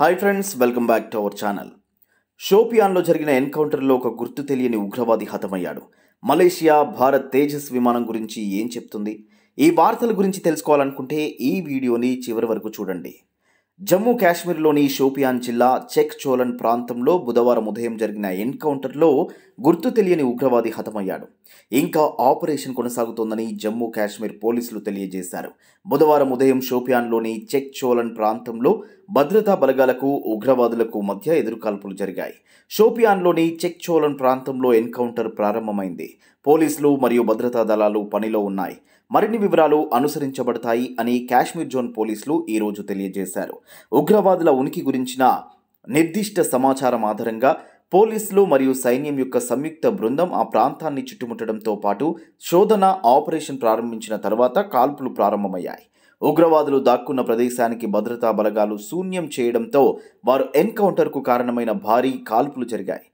hi friends welcome back to our channel షోపియాన్లో జరిగిన ఎన్కౌంటర్లో ఒక గుర్తు తెలియని ఉగ్రవాది హతమయ్యాడు మలేషియా భారత్ తేజస్ విమానం గురించి ఏం చెప్తుంది ఈ వార్తల గురించి తెలుసుకోవాలనుకుంటే ఈ వీడియోని చివరి వరకు చూడండి జమ్మూ కాశ్మీర్లోని షోపియాన్ జిల్లా చెక్ చోలన్ ప్రాంతంలో బుధవారం ఉదయం జరిగిన ఎన్కౌంటర్లో గుర్తు తెలియని ఉగ్రవాది హతమయ్యాడు ఇంకా ఆపరేషన్ కొనసాగుతోందని జమ్మూ కాశ్మీర్ పోలీసులు తెలియజేశారు బుధవారం ఉదయం షోపియాన్లోని చెక్ చోలన్ ప్రాంతంలో భద్రతా బలగాలకు ఉగ్రవాదులకు మధ్య ఎదురుకాల్పులు జరిగాయి షోపియాన్లోని చెక్ చోలన్ ప్రాంతంలో ఎన్కౌంటర్ ప్రారంభమైంది పోలీసులు మరియు భద్రతా దళాలు పనిలో ఉన్నాయి మరిన్ని వివరాలు అనుసరించబడతాయి అని కాశ్మీర్ జోన్ పోలీసులు ఈరోజు తెలియజేశారు ఉగ్రవాదుల ఉనికి గురించిన నిర్దిష్ట సమాచారం ఆధారంగా పోలీసులు మరియు సైన్యం యొక్క సంయుక్త బృందం ఆ ప్రాంతాన్ని చుట్టుముట్టడంతో పాటు శోధన ఆపరేషన్ ప్రారంభించిన తర్వాత కాల్పులు ప్రారంభమయ్యాయి ఉగ్రవాదులు దాక్కున్న ప్రదేశానికి భద్రతా బలగాలు శూన్యం చేయడంతో వారు ఎన్కౌంటర్కు కారణమైన భారీ కాల్పులు జరిగాయి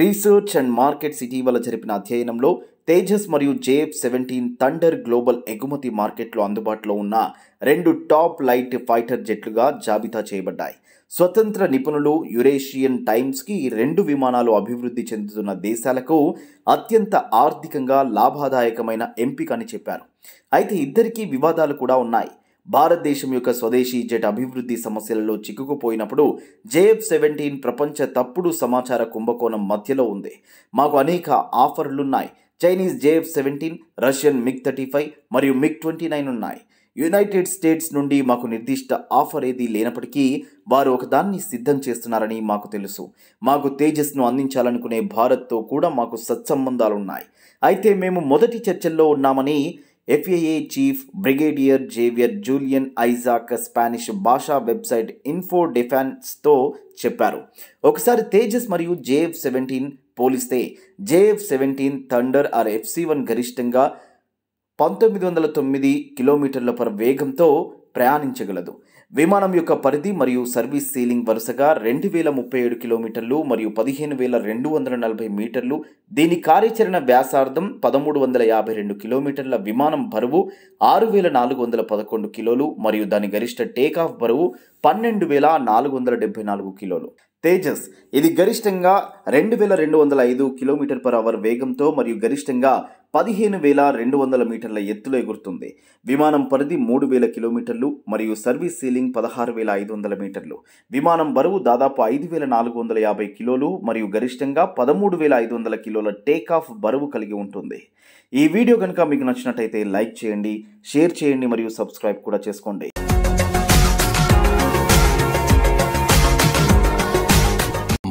రీసెర్చ్ అండ్ సిటీ వల్ల జరిపిన అధ్యయనంలో తేజస్ మరియు జేఎఫ్ సెవెంటీన్ థండర్ గ్లోబల్ ఎగుమతి మార్కెట్లో అందుబాటులో ఉన్న రెండు టాప్ లైట్ ఫైటర్ జెట్లుగా జాబితా చేయబడ్డాయి స్వతంత్ర నిపుణులు యురేషియన్ టైమ్స్కి రెండు విమానాలు అభివృద్ధి చెందుతున్న దేశాలకు అత్యంత ఆర్థికంగా లాభదాయకమైన ఎంపిక అని చెప్పారు అయితే ఇద్దరికీ వివాదాలు కూడా ఉన్నాయి భారతదేశం యొక్క స్వదేశీ జెట్ అభివృద్ధి సమస్యలలో చిక్కుకుపోయినప్పుడు జేఎఫ్ సెవెంటీన్ ప్రపంచ తప్పుడు సమాచార కుంభకోణం మధ్యలో ఉంది మాకు అనేక ఆఫర్లున్నాయి Chinese JF seventeen Russian MiG thirty five మరియు మిగ్ ట్వంటీ నైన్ ఉన్నాయి యునైటెడ్ స్టేట్స్ నుండి మాకు నిర్దిష్ట ఆఫర్ ఏదీ లేనప్పటికీ వారు ఒకదాన్ని సిద్ధం చేస్తున్నారని మాకు తెలుసు మాకు తేజస్ను అందించాలనుకునే భారత్తో కూడా మాకు సత్సంబంధాలున్నాయి అయితే మేము మొదటి చర్చల్లో ఉన్నామని FAA chief brigadier Xavier Julian Isaac Spanish భాషా వెబ్సైట్ ఇన్ఫో డిఫెన్స్తో చెప్పారు ఒకసారి తేజస్ మరియు జేఎఫ్ సెవెంటీన్ పోలిస్తే JF seventeen Thunder R FC one గరిష్టంగా పంతొమ్మిది వందల తొమ్మిది కిలోమీటర్ల పర్ వేగంతో ప్రయాణించగలదు విమానం యొక్క పరిధి మరియు సర్వీస్ సీలింగ్ వరుసగా రెండు వేల ముప్పై ఏడు కిలోమీటర్లు మరియు పదిహేను వేల రెండు వందల నలభై మీటర్లు దీని కార్యాచరణ వ్యాసార్థం పదమూడు వందల యాభై రెండు కిలోమీటర్ల విమానం బరువు ఆరు వేల నాలుగు వందల పదకొండు కిలోలు మరియు దాని గరిష్ట టేకాఫ్ బరువు పన్నెండు వేల నాలుగు వందల డెబ్బై నాలుగు కిలోలు తేజస్ ఇది గరిష్టంగా రెండు వేల రెండు వందల ఐదు కిలోమీటర్ పర్ అవర్ వేగంతో మరియు గరిష్టంగా పదిహేను వేల రెండు వందల మీటర్ల ఎత్తులో ఎగురుతుంది విమానం పరిధి మూడు వేల కిలోమీటర్లు మరియు సర్వీస్ సీలింగ్ పదహారు వేల ఐదు వందల మీటర్లు విమానం బరువు దాదాపు ఐదు వేల నాలుగు వందల యాభై కిలోలు మరియు గరిష్టంగా పదమూడు వేల ఐదు వందల కిలోల టేక్ ఆఫ్ బరువు కలిగి ఉంటుంది ఈ వీడియో కనుక మీకు నచ్చినట్టయితే లైక్ చేయండి షేర్ చేయండి మరియు సబ్స్క్రైబ్ కూడా చేసుకోండి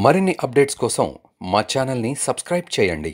మరిన్ని అప్డేట్స్ కోసం మా ఛానల్ని సబ్స్క్రైబ్ చేయండి